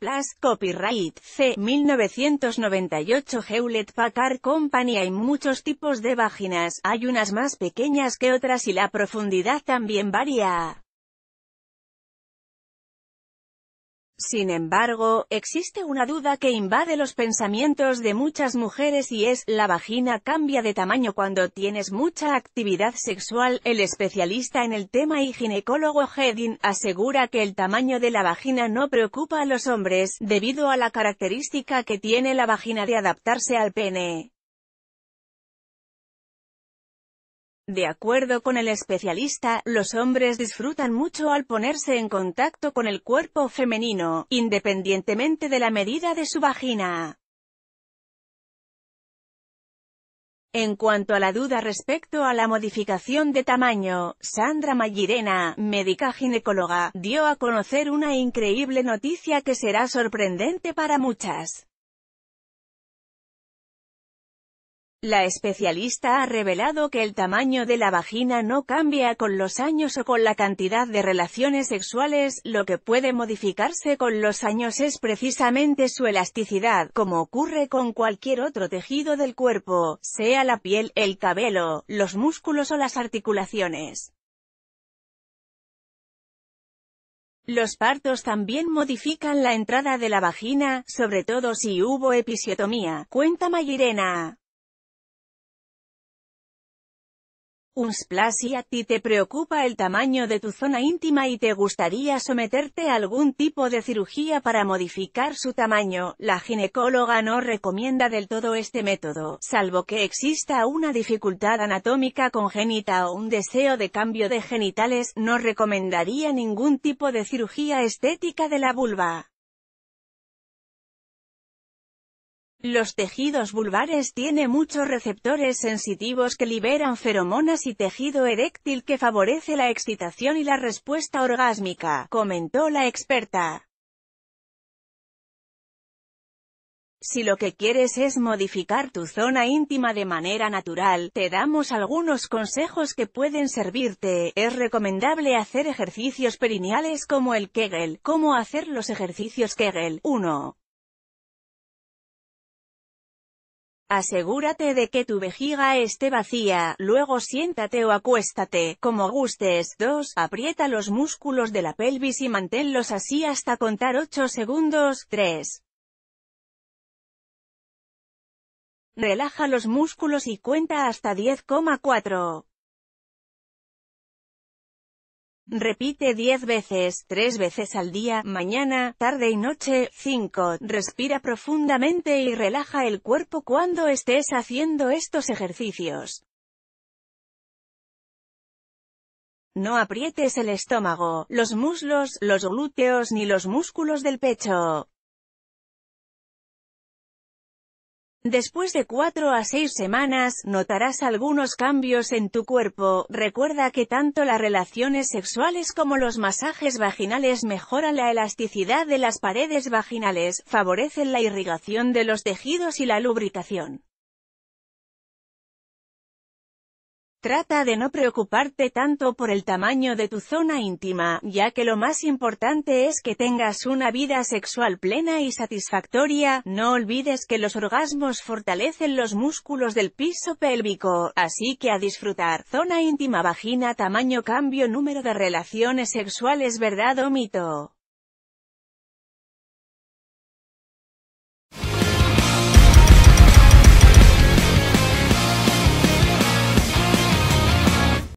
Plus, Copyright C. 1998 Hewlett Packard Company Hay muchos tipos de vaginas, hay unas más pequeñas que otras y la profundidad también varía. Sin embargo, existe una duda que invade los pensamientos de muchas mujeres y es, la vagina cambia de tamaño cuando tienes mucha actividad sexual. El especialista en el tema y ginecólogo Hedin asegura que el tamaño de la vagina no preocupa a los hombres, debido a la característica que tiene la vagina de adaptarse al pene. De acuerdo con el especialista, los hombres disfrutan mucho al ponerse en contacto con el cuerpo femenino, independientemente de la medida de su vagina. En cuanto a la duda respecto a la modificación de tamaño, Sandra Mallirena, médica ginecóloga, dio a conocer una increíble noticia que será sorprendente para muchas. La especialista ha revelado que el tamaño de la vagina no cambia con los años o con la cantidad de relaciones sexuales, lo que puede modificarse con los años es precisamente su elasticidad, como ocurre con cualquier otro tejido del cuerpo, sea la piel, el cabello, los músculos o las articulaciones. Los partos también modifican la entrada de la vagina, sobre todo si hubo episiotomía, cuenta Mayirena. splash y a ti te preocupa el tamaño de tu zona íntima y te gustaría someterte a algún tipo de cirugía para modificar su tamaño, la ginecóloga no recomienda del todo este método, salvo que exista una dificultad anatómica congénita o un deseo de cambio de genitales, no recomendaría ningún tipo de cirugía estética de la vulva. Los tejidos vulvares tienen muchos receptores sensitivos que liberan feromonas y tejido eréctil que favorece la excitación y la respuesta orgásmica, comentó la experta. Si lo que quieres es modificar tu zona íntima de manera natural, te damos algunos consejos que pueden servirte. Es recomendable hacer ejercicios perineales como el Kegel. ¿Cómo hacer los ejercicios Kegel? 1. Asegúrate de que tu vejiga esté vacía, luego siéntate o acuéstate, como gustes. 2. Aprieta los músculos de la pelvis y manténlos así hasta contar 8 segundos. 3. Relaja los músculos y cuenta hasta 10,4. Repite 10 veces, 3 veces al día, mañana, tarde y noche. 5. Respira profundamente y relaja el cuerpo cuando estés haciendo estos ejercicios. No aprietes el estómago, los muslos, los glúteos ni los músculos del pecho. Después de 4 a 6 semanas, notarás algunos cambios en tu cuerpo. Recuerda que tanto las relaciones sexuales como los masajes vaginales mejoran la elasticidad de las paredes vaginales, favorecen la irrigación de los tejidos y la lubricación. Trata de no preocuparte tanto por el tamaño de tu zona íntima, ya que lo más importante es que tengas una vida sexual plena y satisfactoria, no olvides que los orgasmos fortalecen los músculos del piso pélvico, así que a disfrutar. Zona íntima vagina tamaño cambio número de relaciones sexuales verdad o mito.